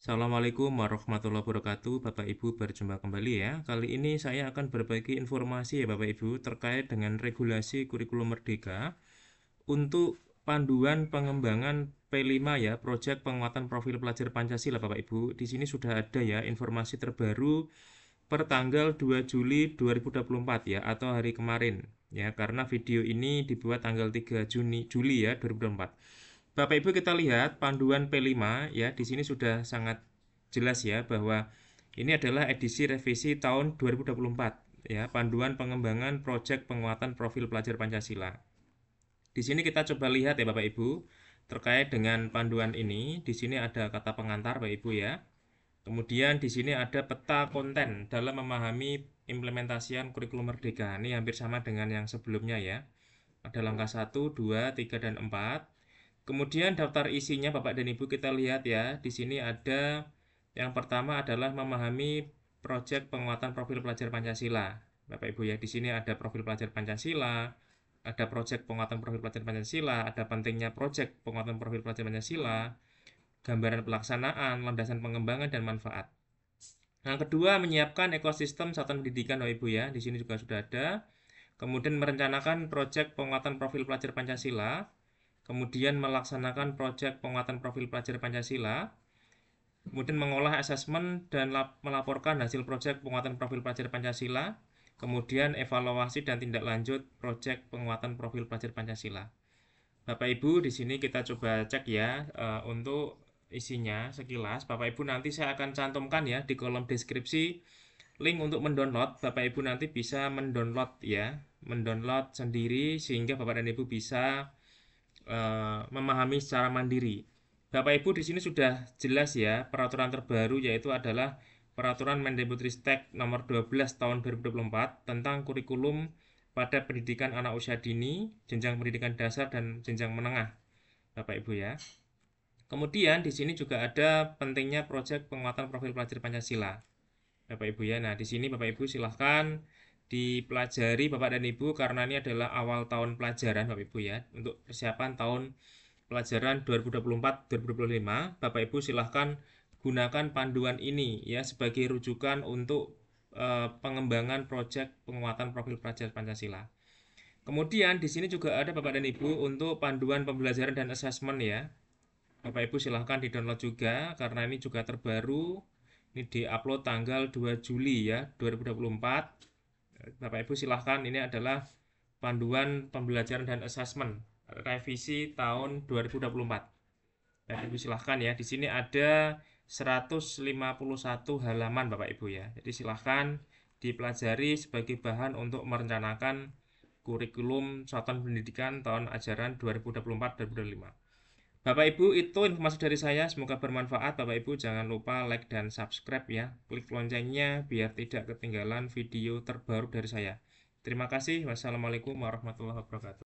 Assalamualaikum warahmatullahi wabarakatuh Bapak Ibu berjumpa kembali ya Kali ini saya akan berbagi informasi ya Bapak Ibu Terkait dengan regulasi kurikulum merdeka Untuk panduan pengembangan P5 ya Proyek penguatan profil pelajar Pancasila Bapak Ibu Di sini sudah ada ya informasi terbaru per tanggal 2 Juli 2024 ya atau hari kemarin ya karena video ini dibuat tanggal 3 Juni Juli ya 2024. Bapak Ibu kita lihat panduan P5 ya di sini sudah sangat jelas ya bahwa ini adalah edisi revisi tahun 2024 ya panduan pengembangan proyek penguatan profil pelajar Pancasila. Di sini kita coba lihat ya Bapak Ibu terkait dengan panduan ini. Di sini ada kata pengantar Bapak Ibu ya. Kemudian di sini ada peta konten dalam memahami implementasian kurikulum merdeka. Ini hampir sama dengan yang sebelumnya ya. Ada langkah 1, 2, 3 dan 4 Kemudian daftar isinya Bapak dan Ibu kita lihat ya. Di sini ada yang pertama adalah memahami proyek penguatan profil pelajar Pancasila. Bapak Ibu ya, di sini ada profil pelajar Pancasila, ada proyek penguatan profil pelajar Pancasila, ada pentingnya proyek penguatan profil pelajar Pancasila, gambaran pelaksanaan, landasan pengembangan dan manfaat. Yang kedua, menyiapkan ekosistem satuan pendidikan Bapak Ibu ya. Di sini juga sudah ada. Kemudian merencanakan proyek penguatan profil pelajar Pancasila, kemudian melaksanakan proyek penguatan profil pelajar Pancasila, kemudian mengolah asesmen dan melaporkan hasil proyek penguatan profil pelajar Pancasila, kemudian evaluasi dan tindak lanjut proyek penguatan profil pelajar Pancasila. Bapak Ibu, di sini kita coba cek ya uh, untuk isinya sekilas. Bapak Ibu nanti saya akan cantumkan ya di kolom deskripsi link untuk mendownload. Bapak Ibu nanti bisa mendownload ya, mendownload sendiri sehingga Bapak dan Ibu bisa uh, memahami secara mandiri. Bapak Ibu di sini sudah jelas ya peraturan terbaru yaitu adalah peraturan Mendikbudristek nomor 12 tahun 2024 tentang kurikulum pada pendidikan anak usia dini, jenjang pendidikan dasar dan jenjang menengah. Bapak Ibu ya. Kemudian di sini juga ada pentingnya proyek penguatan profil pelajar Pancasila. Bapak Ibu ya. Nah, di sini Bapak Ibu silahkan dipelajari Bapak dan Ibu karena ini adalah awal tahun pelajaran Bapak Ibu ya untuk persiapan tahun pelajaran 2024-2025 Bapak Ibu silahkan gunakan panduan ini ya sebagai rujukan untuk e, pengembangan proyek penguatan profil pelajar Pancasila. Kemudian di sini juga ada Bapak dan Ibu untuk panduan pembelajaran dan asesmen ya. Bapak Ibu silahkan di-download juga karena ini juga terbaru. Ini di-upload tanggal 2 Juli ya 2024 Bapak Ibu silahkan ini adalah panduan pembelajaran dan assessment revisi tahun 2024. Bapak Ibu silahkan ya. Di sini ada 151 halaman Bapak Ibu ya. Jadi silahkan dipelajari sebagai bahan untuk merencanakan kurikulum satuan pendidikan tahun ajaran 2024-2025. Bapak Ibu itu informasi dari saya semoga bermanfaat Bapak Ibu jangan lupa like dan subscribe ya klik loncengnya biar tidak ketinggalan video terbaru dari saya terima kasih wassalamualaikum warahmatullahi wabarakatuh